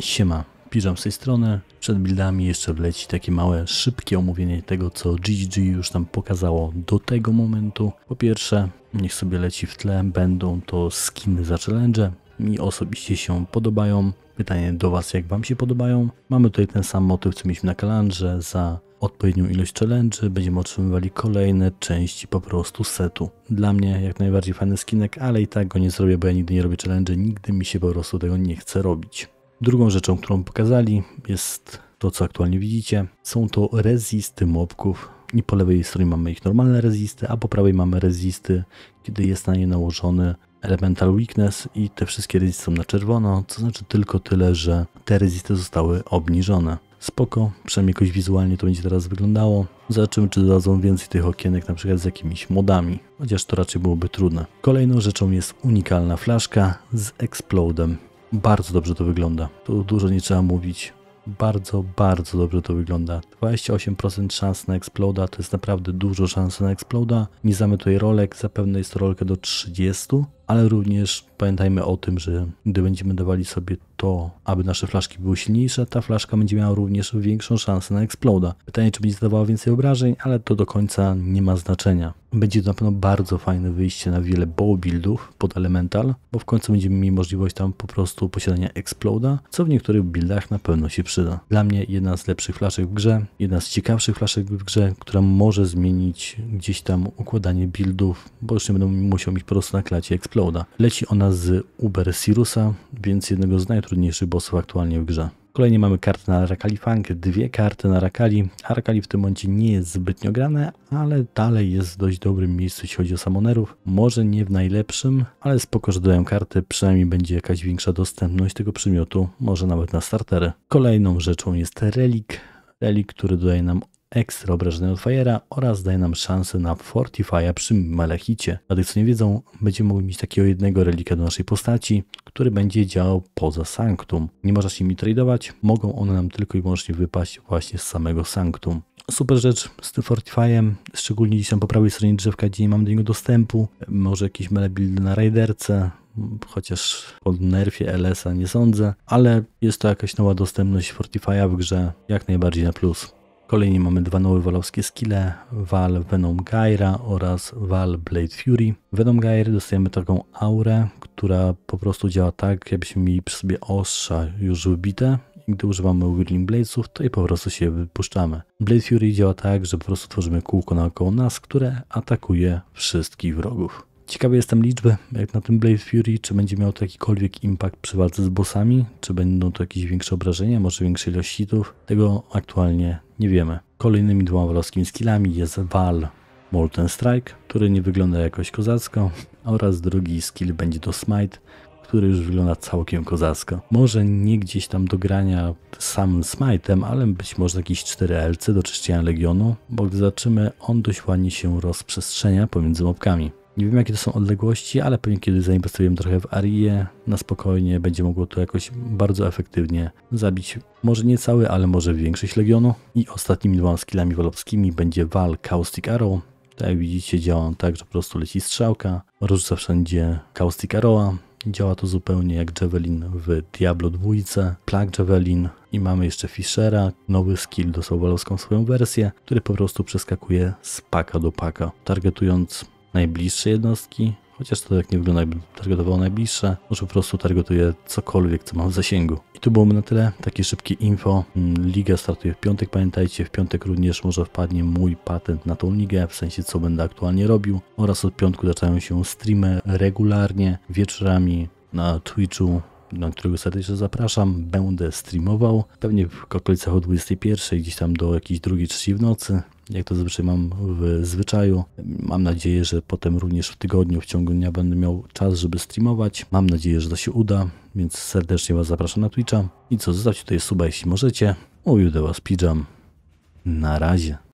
Siema, piżam z tej strony. Przed buildami jeszcze leci takie małe, szybkie omówienie tego, co GGG już tam pokazało do tego momentu. Po pierwsze, niech sobie leci w tle, będą to skiny za challenge. Mi osobiście się podobają. Pytanie do Was, jak Wam się podobają? Mamy tutaj ten sam motyw, co mieliśmy na kalendrze. Za odpowiednią ilość challenge będziemy otrzymywali kolejne części po prostu setu. Dla mnie jak najbardziej fajny skinek, ale i tak go nie zrobię, bo ja nigdy nie robię challenge, nigdy mi się po prostu tego nie chce robić. Drugą rzeczą, którą pokazali jest to, co aktualnie widzicie. Są to rezisty mopków. I po lewej stronie mamy ich normalne rezisty, a po prawej mamy rezisty, kiedy jest na nie nałożony Elemental Weakness i te wszystkie rezisty są na czerwono, co znaczy tylko tyle, że te rezisty zostały obniżone. Spoko, przynajmniej jakoś wizualnie to będzie teraz wyglądało. Zobaczymy, czy dodadzą więcej tych okienek, na przykład z jakimiś modami, chociaż to raczej byłoby trudne. Kolejną rzeczą jest unikalna flaszka z Explodem. Bardzo dobrze to wygląda. Tu dużo nie trzeba mówić. Bardzo, bardzo dobrze to wygląda. 28% szans na Exploda to jest naprawdę dużo szans na Exploda. Nie znamy tutaj rolek, zapewne jest to rolkę do 30, ale również pamiętajmy o tym, że gdy będziemy dawali sobie to, aby nasze flaszki były silniejsze, ta flaszka będzie miała również większą szansę na exploda. Pytanie, czy będzie zadawała więcej obrażeń, ale to do końca nie ma znaczenia. Będzie to na pewno bardzo fajne wyjście na wiele bow buildów pod Elemental, bo w końcu będziemy mieli możliwość tam po prostu posiadania Exploda, co w niektórych buildach na pewno się przyda. Dla mnie jedna z lepszych flaszek w grze, jedna z ciekawszych flaszek w grze, która może zmienić gdzieś tam układanie buildów, bo już nie będę musiał mieć po prostu na klacie Exploda. Leci ona z Uber Sirusa, więc jednego z najtrudniejszych najtrudniejszych bossów aktualnie w grze. Kolejnie mamy kartę na Rakali Funk, dwie karty na Rakali. Rakali w tym momencie nie jest zbytnio grane, ale dalej jest w dość dobrym miejscu, jeśli chodzi o samonerów. Może nie w najlepszym, ale spoko, że dodają karty, przynajmniej będzie jakaś większa dostępność tego przymiotu, może nawet na startery. Kolejną rzeczą jest Relik, Relik, który dodaje nam ekstra obrażenia od Fire'a oraz daje nam szansę na Fortify'a przy Malechicie. Dla tych co nie wiedzą, będziemy mogli mieć takiego jednego relika do naszej postaci, który będzie działał poza Sanctum. Nie można się nimi tradować, mogą one nam tylko i wyłącznie wypaść właśnie z samego Sanctum. Super rzecz z tym Fortify'em, szczególnie gdzieś tam po prawej stronie drzewka, gdzie nie mam do niego dostępu, może jakieś melebildy na Raiderce, chociaż po nerfie LS-a nie sądzę, ale jest to jakaś nowa dostępność Fortify'a w grze, jak najbardziej na plus. Kolejnie mamy dwa nowe walowskie skille, Val Venom Gyra oraz Val Blade Fury. Venom Gyre dostajemy taką aurę, która po prostu działa tak, jakbyśmy mieli przy sobie ostrza już wbite gdy używamy Whirling Bladesów, to i po prostu się wypuszczamy. Blade Fury działa tak, że po prostu tworzymy kółko naokoło nas, które atakuje wszystkich wrogów. Ciekawy jestem liczby, jak na tym Blade Fury, czy będzie miał to jakikolwiek impact przy walce z bossami, czy będą to jakieś większe obrażenia, może większe ilość hitów, tego aktualnie nie wiemy. Kolejnymi dwoma waloskimi skillami jest Val Molten Strike, który nie wygląda jakoś kozacko, oraz drugi skill będzie to Smite, który już wygląda całkiem kozacko. Może nie gdzieś tam do grania samym Smite'em, ale być może jakieś 4 LC do czyszczenia Legionu, bo gdy zobaczymy, on dość ładnie się rozprzestrzenia pomiędzy mobkami. Nie wiem jakie to są odległości, ale pewnie kiedy zainwestujemy trochę w Arię, e, na spokojnie będzie mogło to jakoś bardzo efektywnie zabić może nie cały, ale może większość Legionu. I ostatnimi dwoma skillami wolowskimi będzie wal Caustic Arrow. Tak jak widzicie działa on tak, że po prostu leci strzałka, rozrzuca wszędzie Caustic Arrowa. Działa to zupełnie jak Javelin w Diablo 2, Plague Javelin i mamy jeszcze Fishera, nowy skill, dostał wolowską swoją wersję, który po prostu przeskakuje z paka do paka, targetując najbliższe jednostki, chociaż to tak nie wygląda, jakby targetowało najbliższe, może po prostu targetuje cokolwiek, co mam w zasięgu. I tu byłoby na tyle, takie szybkie info. Mm, Liga startuje w piątek, pamiętajcie, w piątek również może wpadnie mój patent na tą ligę, w sensie co będę aktualnie robił oraz od piątku zaczynają się streamy regularnie, wieczorami na Twitchu, na którego serdecznie zapraszam. Będę streamował pewnie w okolicach o 21, gdzieś tam do jakiejś drugiej, trzeciej w nocy jak to zazwyczaj mam w zwyczaju. Mam nadzieję, że potem również w tygodniu, w ciągu dnia będę miał czas, żeby streamować. Mam nadzieję, że to się uda, więc serdecznie Was zapraszam na Twitcha. I co, zostawcie tutaj suba, jeśli możecie. Mówił do Was Pijam. Na razie.